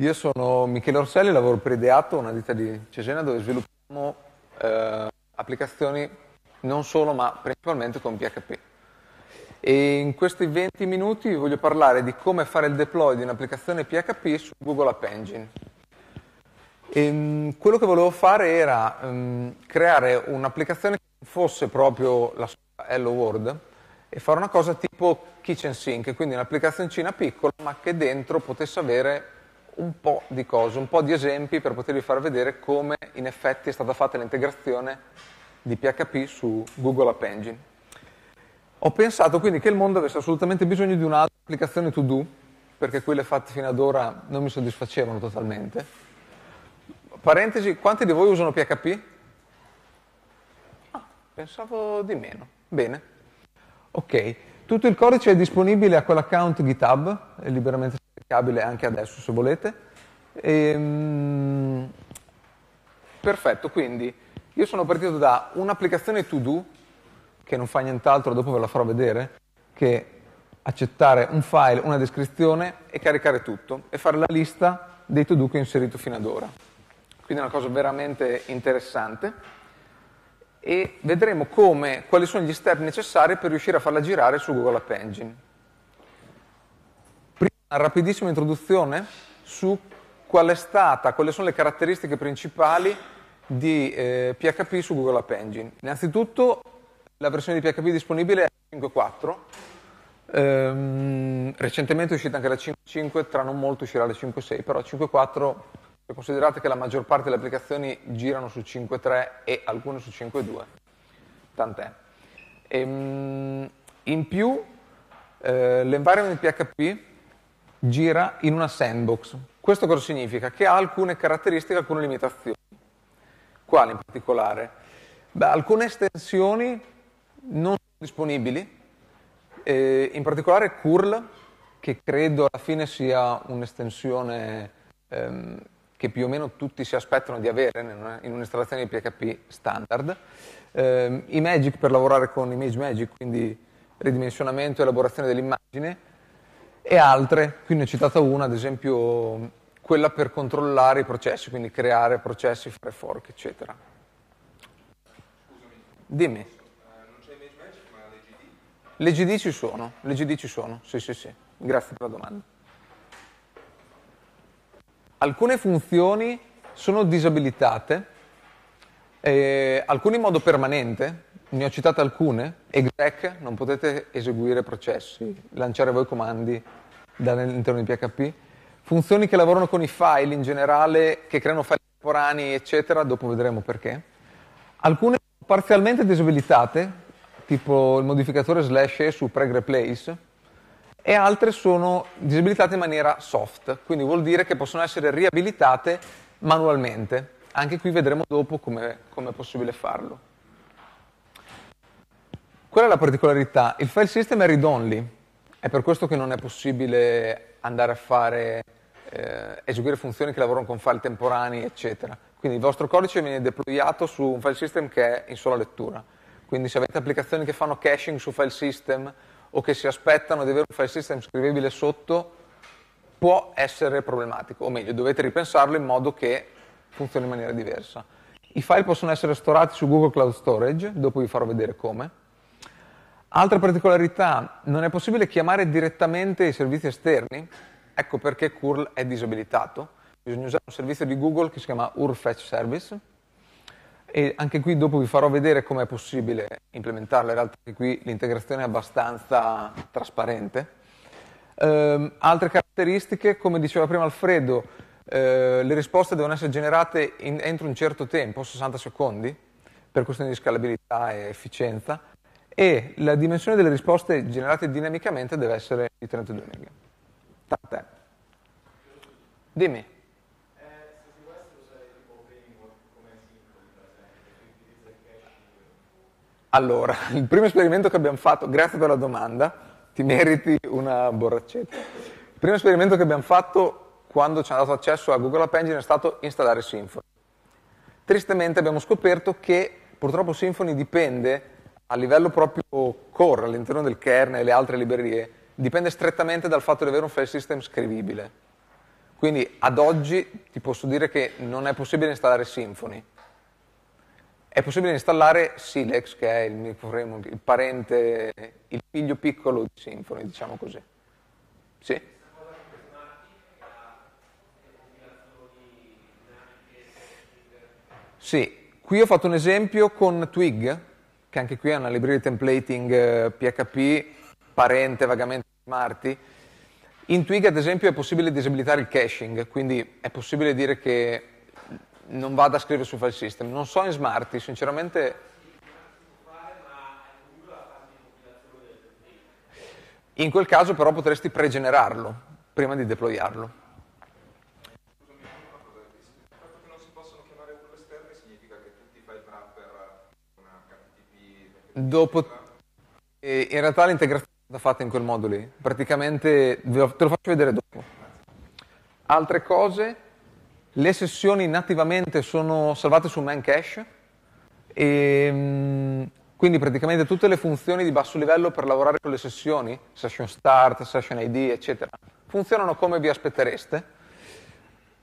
Io sono Michele Orselli, lavoro per Ideato, una ditta di Cesena dove sviluppiamo eh, applicazioni non solo ma principalmente con PHP. E in questi 20 minuti vi voglio parlare di come fare il deploy di un'applicazione PHP su Google App Engine. E, ehm, quello che volevo fare era um, creare un'applicazione che fosse proprio la sua Hello World e fare una cosa tipo kitchen sink, quindi un'applicazioncina piccola ma che dentro potesse avere un po' di cose, un po' di esempi per potervi far vedere come in effetti è stata fatta l'integrazione di PHP su Google App Engine. Ho pensato quindi che il mondo avesse assolutamente bisogno di un'altra applicazione to do, perché quelle fatte fino ad ora non mi soddisfacevano totalmente. Parentesi, quanti di voi usano PHP? Ah, pensavo di meno. Bene. Ok, tutto il codice è disponibile a quell'account GitHub, è liberamente applicabile anche adesso se volete. E, ehm, perfetto, quindi io sono partito da un'applicazione to do, che non fa nient'altro, dopo ve la farò vedere, che accettare un file, una descrizione e caricare tutto e fare la lista dei to do che ho inserito fino ad ora. Quindi è una cosa veramente interessante e vedremo come, quali sono gli step necessari per riuscire a farla girare su Google App Engine rapidissima introduzione su qual è stata, quali sono le caratteristiche principali di eh, PHP su Google App Engine. Innanzitutto la versione di PHP disponibile è 5.4, ehm, recentemente è uscita anche la 5.5, tra non molto uscirà la 5.6, però 5.4 considerate che la maggior parte delle applicazioni girano su 5.3 e alcune su 5.2, tant'è. Ehm, in più eh, l'environment PHP gira in una sandbox. Questo cosa significa? Che ha alcune caratteristiche, alcune limitazioni. Quali in particolare? Beh, alcune estensioni non sono disponibili, eh, in particolare curl, che credo alla fine sia un'estensione ehm, che più o meno tutti si aspettano di avere in un'installazione di PHP standard. Eh, I Magic per lavorare con Image Magic, quindi ridimensionamento e elaborazione dell'immagine, e altre, qui ne ho citata una, ad esempio quella per controllare i processi, quindi creare processi, fare fork, eccetera. Scusami. Dimmi. Eh, non c'è image match, ma le GD? Le GD ci sono, le GD ci sono, sì sì sì, grazie per la domanda. Alcune funzioni sono disabilitate, eh, alcune in modo permanente, ne ho citate alcune, exec, non potete eseguire processi, lanciare voi comandi dall'interno di PHP, funzioni che lavorano con i file in generale, che creano file temporanei, eccetera, dopo vedremo perché. Alcune parzialmente disabilitate, tipo il modificatore slash su preg replace, e altre sono disabilitate in maniera soft, quindi vuol dire che possono essere riabilitate manualmente. Anche qui vedremo dopo come è possibile farlo. Qual è la particolarità. Il file system è read only, è per questo che non è possibile andare a fare, eh, eseguire funzioni che lavorano con file temporanei, eccetera. Quindi il vostro codice viene deployato su un file system che è in sola lettura. Quindi se avete applicazioni che fanno caching su file system o che si aspettano di avere un file system scrivibile sotto, può essere problematico, o meglio, dovete ripensarlo in modo che funzioni in maniera diversa. I file possono essere storati su Google Cloud Storage, dopo vi farò vedere come. Altra particolarità, non è possibile chiamare direttamente i servizi esterni, ecco perché curl è disabilitato. Bisogna usare un servizio di Google che si chiama URFetch Service e anche qui dopo vi farò vedere come è possibile implementarla, in realtà qui l'integrazione è abbastanza trasparente. Ehm, altre caratteristiche, come diceva prima Alfredo, eh, le risposte devono essere generate in, entro un certo tempo, 60 secondi, per questioni di scalabilità e efficienza e la dimensione delle risposte generate dinamicamente deve essere di 32 mega. Tant'è. Dimmi. Allora, il primo esperimento che abbiamo fatto, grazie per la domanda, ti meriti una borraccetta. Il primo esperimento che abbiamo fatto quando ci hanno dato accesso a Google App Engine è stato installare Symfony. Tristemente abbiamo scoperto che purtroppo Symfony dipende a livello proprio core all'interno del kernel e le altre librerie dipende strettamente dal fatto di avere un file system scrivibile. Quindi ad oggi ti posso dire che non è possibile installare Symfony. È possibile installare Silex, che è il microframework, il parente, il figlio piccolo di Symfony, diciamo così. Sì? Sì, qui ho fatto un esempio con Twig, che anche qui è una libreria di templating PHP, eh, parente vagamente Smarty. In Twig, ad esempio, è possibile disabilitare il caching, quindi è possibile dire che non vada a scrivere su file system. Non so in Smarty, sinceramente... In quel caso però potresti pregenerarlo prima di deployarlo. Dopo... Eh, in realtà l'integrazione è stata fatta in quel modo lì. Praticamente, te lo faccio vedere dopo. Altre cose, le sessioni nativamente sono salvate su main cache e ehm, quindi praticamente tutte le funzioni di basso livello per lavorare con le sessioni, session start, session ID, eccetera, funzionano come vi aspettereste.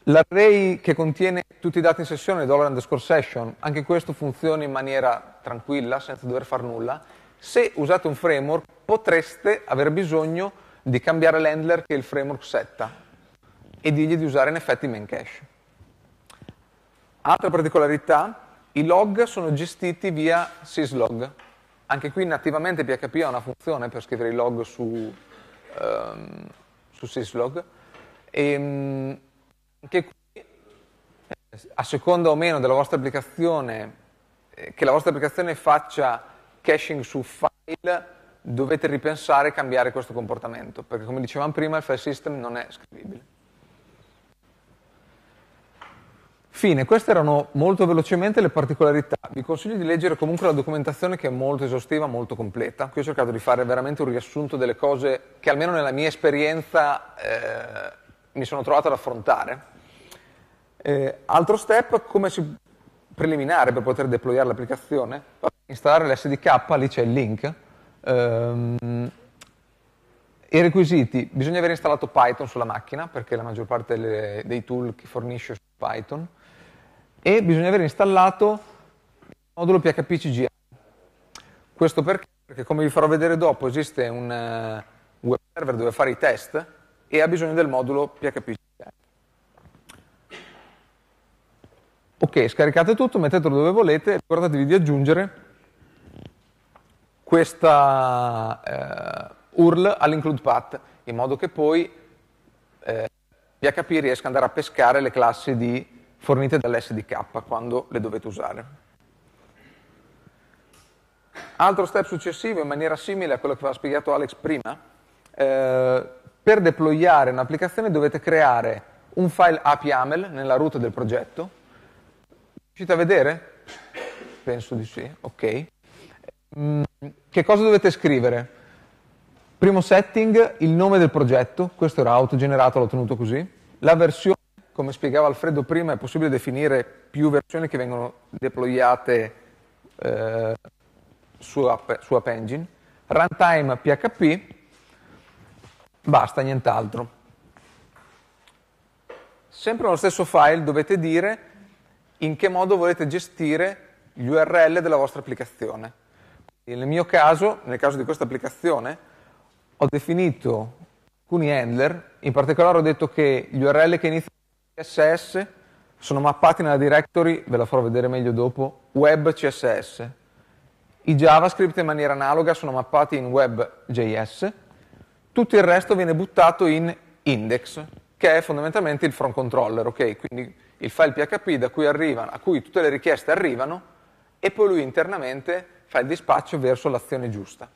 L'array che contiene tutti i dati in sessione, dollar underscore session, anche questo funziona in maniera tranquilla, senza dover fare nulla, se usate un framework potreste aver bisogno di cambiare l'handler che il framework setta e dirgli di usare in effetti main cache. Altra particolarità, i log sono gestiti via syslog. Anche qui nativamente PHP ha una funzione per scrivere i log su, um, su syslog. E, um, anche qui, a seconda o meno della vostra applicazione, eh, che la vostra applicazione faccia caching su file, dovete ripensare e cambiare questo comportamento, perché come dicevamo prima il file system non è scrivibile. Fine, queste erano molto velocemente le particolarità. Vi consiglio di leggere comunque la documentazione che è molto esaustiva, molto completa. Qui ho cercato di fare veramente un riassunto delle cose che almeno nella mia esperienza eh, mi sono trovato ad affrontare. Eh, altro step, come si preliminare per poter deployare l'applicazione, installare l'SDK, lì c'è il link, ehm, i requisiti, bisogna aver installato Python sulla macchina, perché la maggior parte delle, dei tool che fornisce è Python, e bisogna aver installato il modulo PHP CGI. Questo perché? Perché come vi farò vedere dopo esiste un eh, web server dove fare i test e ha bisogno del modulo PHP Ok, scaricate tutto, mettetelo dove volete, ricordatevi di aggiungere questa eh, URL all'include path, in modo che poi eh, PHP riesca ad andare a pescare le classi di, fornite dall'SDK quando le dovete usare. Altro step successivo, in maniera simile a quello che aveva spiegato Alex prima, eh, per deployare un'applicazione dovete creare un file app nella root del progetto, Riuscite a vedere? Penso di sì, ok. Mm, che cosa dovete scrivere? Primo setting, il nome del progetto, questo era autogenerato, l'ho tenuto così. La versione, come spiegava Alfredo prima, è possibile definire più versioni che vengono deployate eh, su, app, su App Engine. Runtime PHP, basta, nient'altro. Sempre nello stesso file dovete dire in che modo volete gestire gli URL della vostra applicazione. Nel mio caso, nel caso di questa applicazione, ho definito alcuni handler, in particolare ho detto che gli URL che iniziano con CSS sono mappati nella directory, ve la farò vedere meglio dopo, web CSS. I JavaScript in maniera analoga sono mappati in web.js, tutto il resto viene buttato in index, che è fondamentalmente il front controller, ok? Quindi il file PHP cui arrivano, a cui tutte le richieste arrivano e poi lui internamente fa il dispaccio verso l'azione giusta.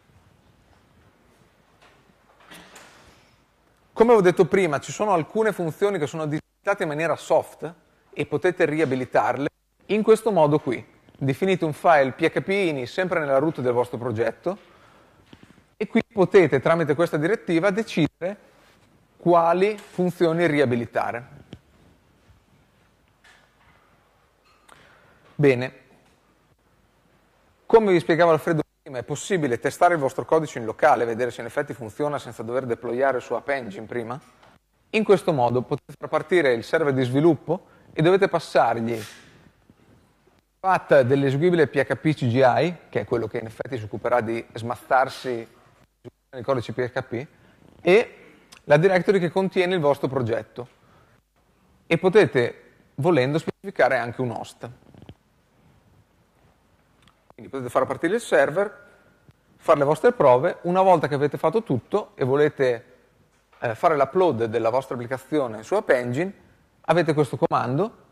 Come ho detto prima, ci sono alcune funzioni che sono disabilitate in maniera soft e potete riabilitarle in questo modo qui. Definite un file PHP ini sempre nella root del vostro progetto e qui potete tramite questa direttiva decidere quali funzioni riabilitare. Bene, come vi spiegavo Alfredo prima, è possibile testare il vostro codice in locale, vedere se in effetti funziona senza dover deployare su App Engine prima? In questo modo potete far partire il server di sviluppo e dovete passargli fatta dell'eseguibile PHP CGI, che è quello che in effetti si occuperà di smazzarsi il codice PHP, e la directory che contiene il vostro progetto. E potete, volendo, specificare anche un host. Quindi potete far partire il server, fare le vostre prove, una volta che avete fatto tutto e volete eh, fare l'upload della vostra applicazione su App Engine, avete questo comando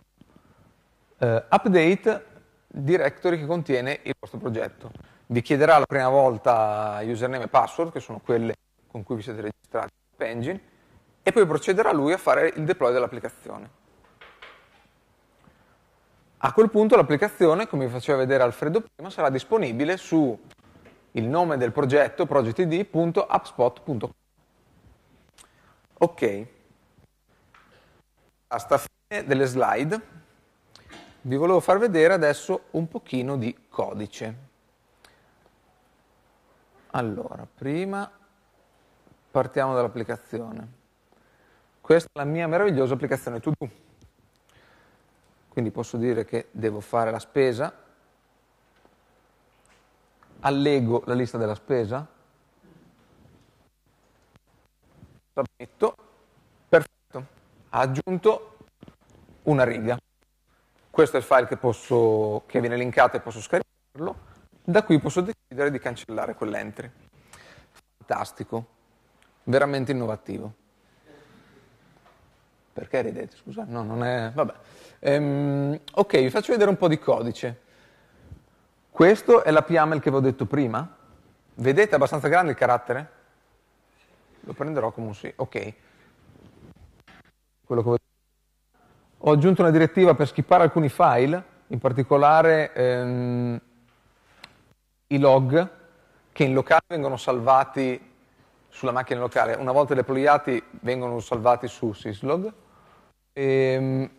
eh, update directory che contiene il vostro progetto. Vi chiederà la prima volta username e password, che sono quelle con cui vi siete registrati su App Engine, e poi procederà lui a fare il deploy dell'applicazione. A quel punto l'applicazione, come vi faceva vedere Alfredo prima, sarà disponibile su il nome del progetto projectid.appspot.com. Ok. A sta fine delle slide vi volevo far vedere adesso un pochino di codice. Allora, prima partiamo dall'applicazione. Questa è la mia meravigliosa applicazione To Do quindi posso dire che devo fare la spesa, allego la lista della spesa, metto, perfetto, ha aggiunto una riga. Questo è il file che, posso, che viene linkato e posso scaricarlo, da qui posso decidere di cancellare quell'entry. Fantastico, veramente innovativo. Perché ridete, scusa? No, non è... vabbè. Ehm, ok, vi faccio vedere un po' di codice. Questo è la PML che vi ho detto prima. Vedete, è abbastanza grande il carattere? Lo prenderò come un sì. Ok. Quello che Ho... ho aggiunto una direttiva per skippare alcuni file, in particolare ehm, i log che in locale vengono salvati sulla macchina locale. Una volta deployati vengono salvati su syslog Ehm,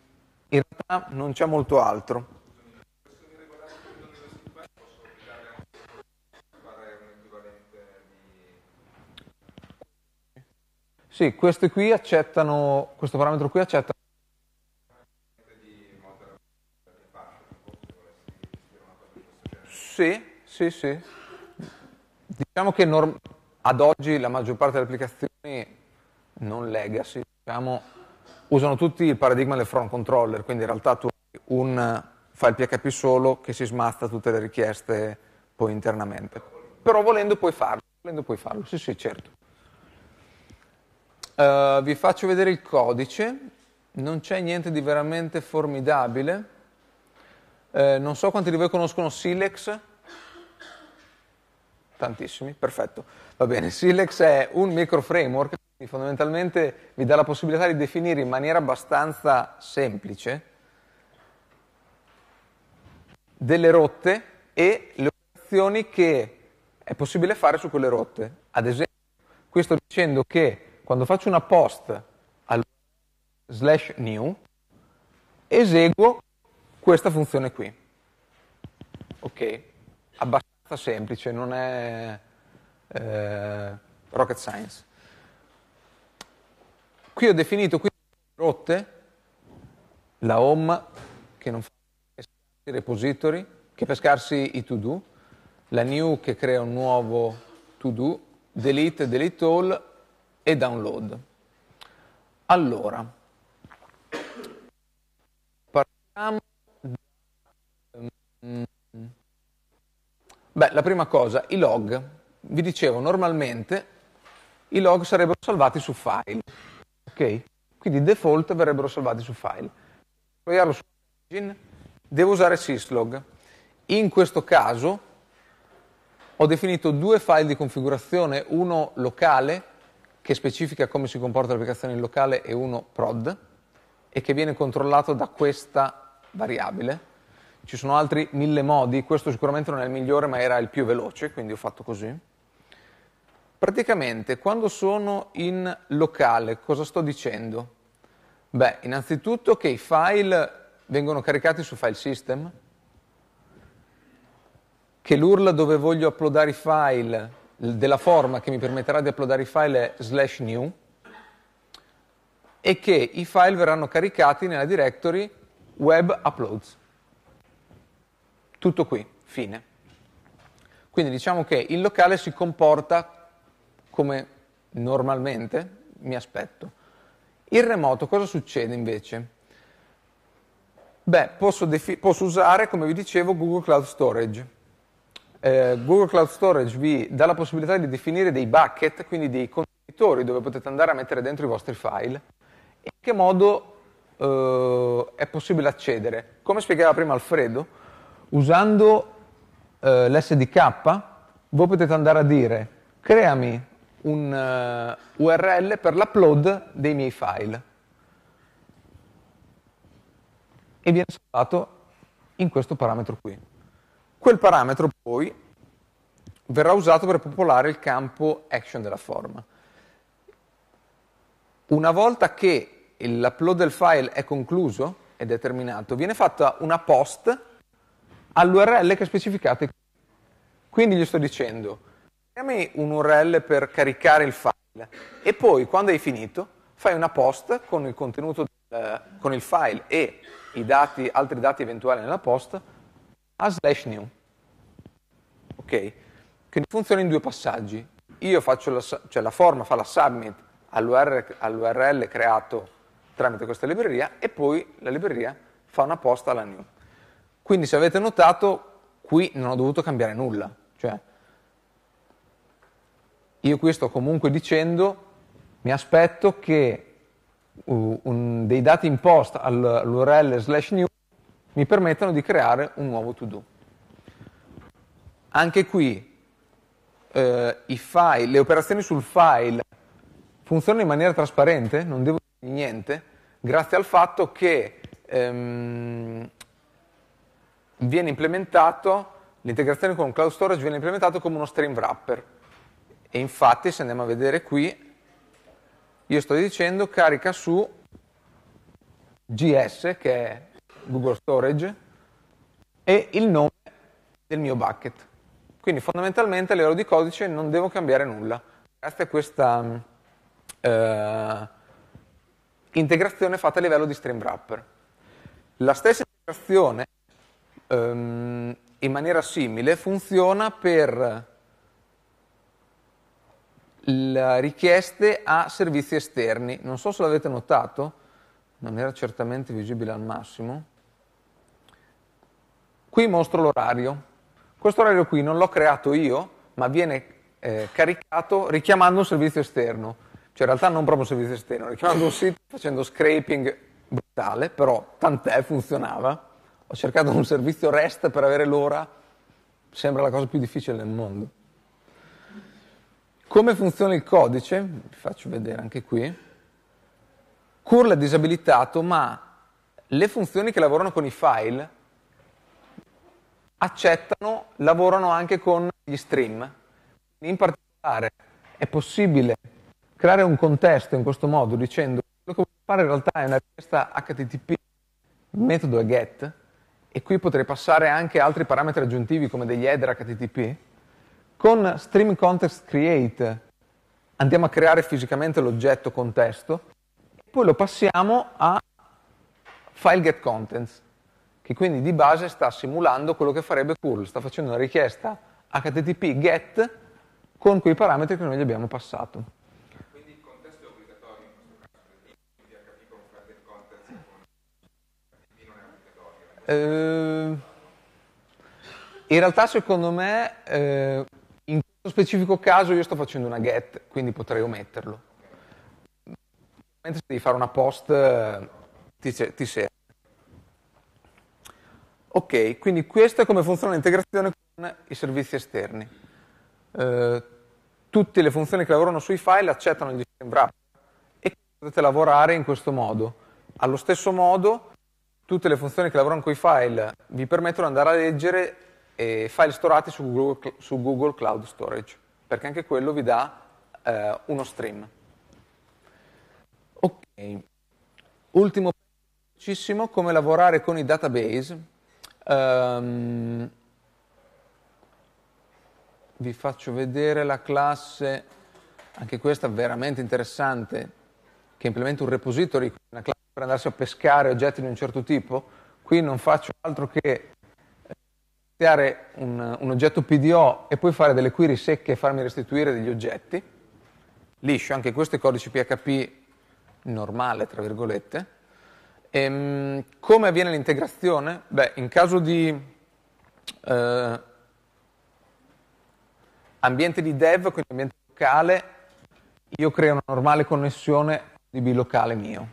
in realtà non c'è molto altro. Sì, queste qui accettano, questo parametro qui accetta Sì, sì, sì. Diciamo che norm- ad oggi la maggior parte delle applicazioni non legacy, diciamo usano tutti il paradigma del front controller, quindi in realtà tu hai un file PHP solo che si smazza tutte le richieste poi internamente. Però volendo puoi farlo, volendo puoi farlo, sì sì certo. Uh, vi faccio vedere il codice, non c'è niente di veramente formidabile. Uh, non so quanti di voi conoscono Silex, tantissimi, perfetto. Va bene, Silex è un micro framework che fondamentalmente vi dà la possibilità di definire in maniera abbastanza semplice delle rotte e le operazioni che è possibile fare su quelle rotte. Ad esempio, qui sto dicendo che quando faccio una post al slash new, eseguo questa funzione qui. Ok, abbastanza semplice, non è eh, rocket science. Qui ho definito qui rotte, la home che non fa i repository, che per scarsi i to do, la new che crea un nuovo to do, delete, delete all e download. Allora, parliamo... Mm, beh, la prima cosa, i log vi dicevo, normalmente i log sarebbero salvati su file, ok? Quindi default verrebbero salvati su file. Proviamo su origin, devo usare syslog. In questo caso ho definito due file di configurazione, uno locale, che specifica come si comporta l'applicazione in locale, e uno prod, e che viene controllato da questa variabile. Ci sono altri mille modi, questo sicuramente non è il migliore, ma era il più veloce, quindi ho fatto così. Praticamente quando sono in locale cosa sto dicendo? Beh, innanzitutto che i file vengono caricati su file system, che l'URL dove voglio uploadare i file, della forma che mi permetterà di uploadare i file è slash new, e che i file verranno caricati nella directory web uploads. Tutto qui, fine. Quindi diciamo che il locale si comporta come normalmente mi aspetto. In remoto cosa succede invece? Beh, posso, posso usare, come vi dicevo, Google Cloud Storage. Eh, Google Cloud Storage vi dà la possibilità di definire dei bucket, quindi dei contenitori dove potete andare a mettere dentro i vostri file e in che modo eh, è possibile accedere. Come spiegava prima Alfredo, usando eh, l'SDK voi potete andare a dire creami un uh, eh, URL per l'upload dei miei file. E viene salvato in questo parametro qui. Quel parametro poi verrà usato per popolare il campo action della forma. Una volta che l'upload del file è concluso ed è terminato, viene fatta una post all'URL che specificate qui. Quindi gli sto dicendo Dammi un URL per caricare il file e poi quando hai finito fai una post con il contenuto, del, con il file e i dati, altri dati eventuali nella post a slash new. Ok? Quindi funziona in due passaggi. Io faccio la, cioè la forma fa la submit all'URL, all'URL creato tramite questa libreria e poi la libreria fa una posta alla new. Quindi se avete notato qui non ho dovuto cambiare nulla, cioè io qui sto comunque dicendo mi aspetto che uh, un, dei dati in post all'URL slash new mi permettano di creare un nuovo to-do. Anche qui eh, file, le operazioni sul file funzionano in maniera trasparente, non devo dire niente, grazie al fatto che ehm, viene implementato, l'integrazione con Cloud Storage viene implementata come uno stream wrapper. E infatti, se andiamo a vedere qui, io sto dicendo carica su GS, che è Google Storage, e il nome del mio bucket. Quindi fondamentalmente a livello di codice non devo cambiare nulla, grazie a questa mm, eh, integrazione fatta a livello di stream wrapper. La stessa integrazione ehm, in maniera simile funziona per richieste a servizi esterni. Non so se l'avete notato, non era certamente visibile al massimo. Qui mostro l'orario. Questo orario qui non l'ho creato io, ma viene eh, caricato richiamando un servizio esterno. Cioè in realtà non proprio un servizio esterno, richiamando un sito facendo scraping brutale, però tant'è, funzionava. Ho cercato un servizio REST per avere l'ora, sembra la cosa più difficile del mondo. Come funziona il codice? Vi faccio vedere anche qui. Curl è disabilitato, ma le funzioni che lavorano con i file accettano, lavorano anche con gli stream. In particolare è possibile creare un contesto in questo modo dicendo quello che voglio fare in realtà è una richiesta HTTP, il metodo è get, e qui potrei passare anche altri parametri aggiuntivi come degli header HTTP con Stream Context Create andiamo a creare fisicamente l'oggetto contesto, e poi lo passiamo a file get contents, che quindi di base sta simulando quello che farebbe curl, sta facendo una richiesta http get con quei parametri che noi gli abbiamo passato. Quindi in realtà secondo me eh, specifico caso io sto facendo una get, quindi potrei ometterlo. Mentre se devi fare una post eh, ti, ti serve. Ok, quindi questo è come funziona l'integrazione con i servizi esterni. Eh, tutte le funzioni che lavorano sui file accettano il system wrapper e potete lavorare in questo modo. Allo stesso modo, tutte le funzioni che lavorano con i file vi permettono di andare a leggere e file storati su Google, su Google Cloud Storage, perché anche quello vi dà eh, uno stream. Ok, ultimo velocissimo, come lavorare con i database. Um, vi faccio vedere la classe, anche questa veramente interessante, che implementa un repository, una classe per andarsi a pescare oggetti di un certo tipo. Qui non faccio altro che creare un, un oggetto PDO e poi fare delle query secche e farmi restituire degli oggetti, liscio, anche questo è codice PHP normale, tra virgolette. E, ehm, come avviene l'integrazione? Beh, in caso di eh, ambiente di dev, quindi ambiente locale, io creo una normale connessione DB locale mio.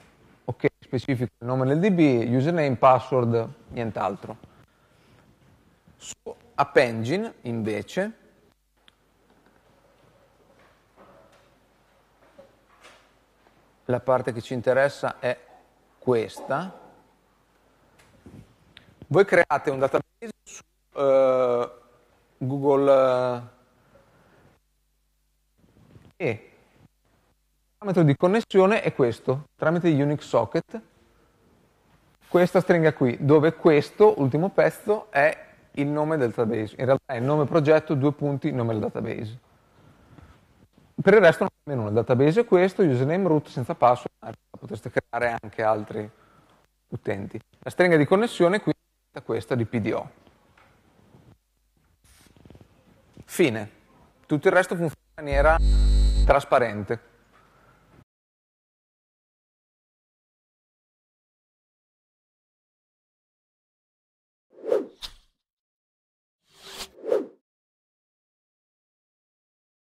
Ok, specifico il nome del DB, username, password, nient'altro su App Engine, invece, la parte che ci interessa è questa. Voi create un database su uh, Google uh, e il parametro di connessione è questo, tramite Unix socket, questa stringa qui, dove questo ultimo pezzo è il nome del database. In realtà è il nome progetto, due punti, nome del database. Per il resto non è nulla. Il database è questo, username root senza password, potreste creare anche altri utenti. La stringa di connessione qui è questa di PDO. Fine. Tutto il resto funziona in maniera trasparente.